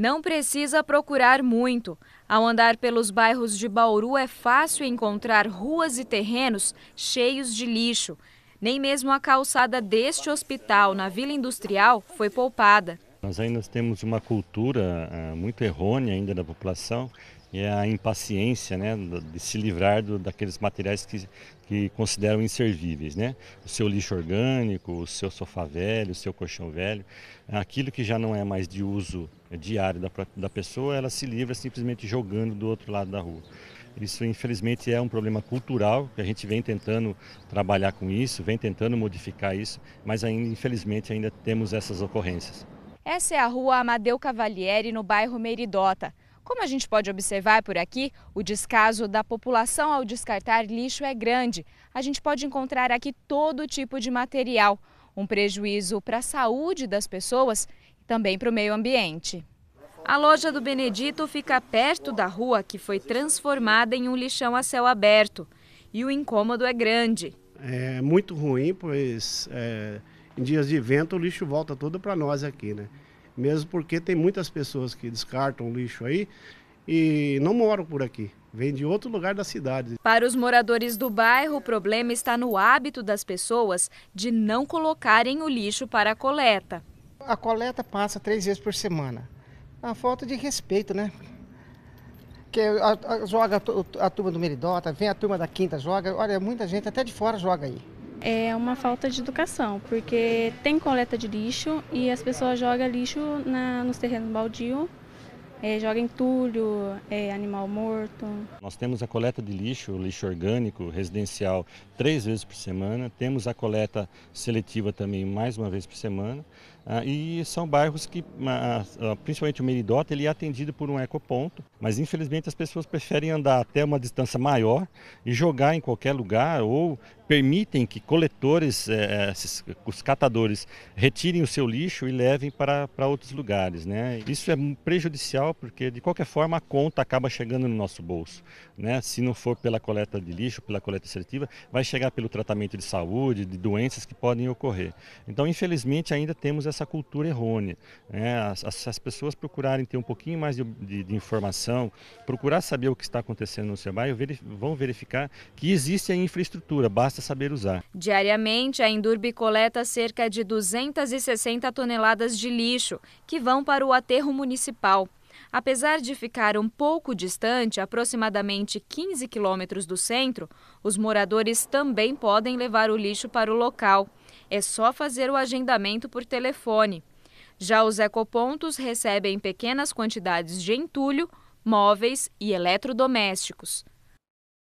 Não precisa procurar muito. Ao andar pelos bairros de Bauru, é fácil encontrar ruas e terrenos cheios de lixo. Nem mesmo a calçada deste hospital, na Vila Industrial, foi poupada. Nós ainda temos uma cultura ah, muito errônea ainda da população, e é a impaciência né, de se livrar do, daqueles materiais que, que consideram inservíveis. Né? O seu lixo orgânico, o seu sofá velho, o seu colchão velho, aquilo que já não é mais de uso diário da, da pessoa, ela se livra simplesmente jogando do outro lado da rua. Isso, infelizmente, é um problema cultural, que a gente vem tentando trabalhar com isso, vem tentando modificar isso, mas ainda, infelizmente ainda temos essas ocorrências. Essa é a rua Amadeu Cavalieri, no bairro Meridota. Como a gente pode observar por aqui, o descaso da população ao descartar lixo é grande. A gente pode encontrar aqui todo tipo de material. Um prejuízo para a saúde das pessoas também para o meio ambiente. A loja do Benedito fica perto da rua que foi transformada em um lixão a céu aberto. E o incômodo é grande. É muito ruim, pois é, em dias de vento o lixo volta todo para nós aqui, né? Mesmo porque tem muitas pessoas que descartam lixo aí e não moram por aqui, vêm de outro lugar da cidade. Para os moradores do bairro, o problema está no hábito das pessoas de não colocarem o lixo para a coleta a coleta passa três vezes por semana. É a falta de respeito, né? Que a, a, joga a, a, turma do Meridota, vem a turma da Quinta, joga. Olha, muita gente até de fora joga aí. É uma falta de educação, porque tem coleta de lixo e as pessoas jogam lixo na, nos terrenos baldio é, joga entulho, é, animal morto. Nós temos a coleta de lixo, lixo orgânico, residencial, três vezes por semana. Temos a coleta seletiva também mais uma vez por semana. Ah, e são bairros que, ah, ah principalmente o Meridota, ele é atendido por um ecoponto, mas infelizmente as pessoas preferem andar até uma distância maior e jogar em qualquer lugar ou permitem que coletores, eh, eh esses, os catadores, retirem o seu lixo e levem para, para outros lugares. Né? Isso é prejudicial porque de qualquer forma a conta acaba chegando no nosso bolso. Né? Se não for pela coleta de lixo, pela coleta seletiva, vai chegar pelo tratamento de saúde, de doenças que podem ocorrer. Então, infelizmente, ainda temos essa cultura errônea. Né? As, as, as, pessoas procurarem ter um pouquinho mais de, de, de, informação, procurar saber o que está acontecendo no seu bairro, verif vão verificar que existe a infraestrutura, basta saber usar. Diariamente, a Indurbe coleta cerca de 260 toneladas de lixo que vão para o aterro municipal. Apesar de ficar um pouco distante, aproximadamente 15 quilômetros do centro, os moradores também podem levar o lixo para o local. É só fazer o agendamento por telefone. Já os ecopontos recebem pequenas quantidades de entulho, móveis e eletrodomésticos.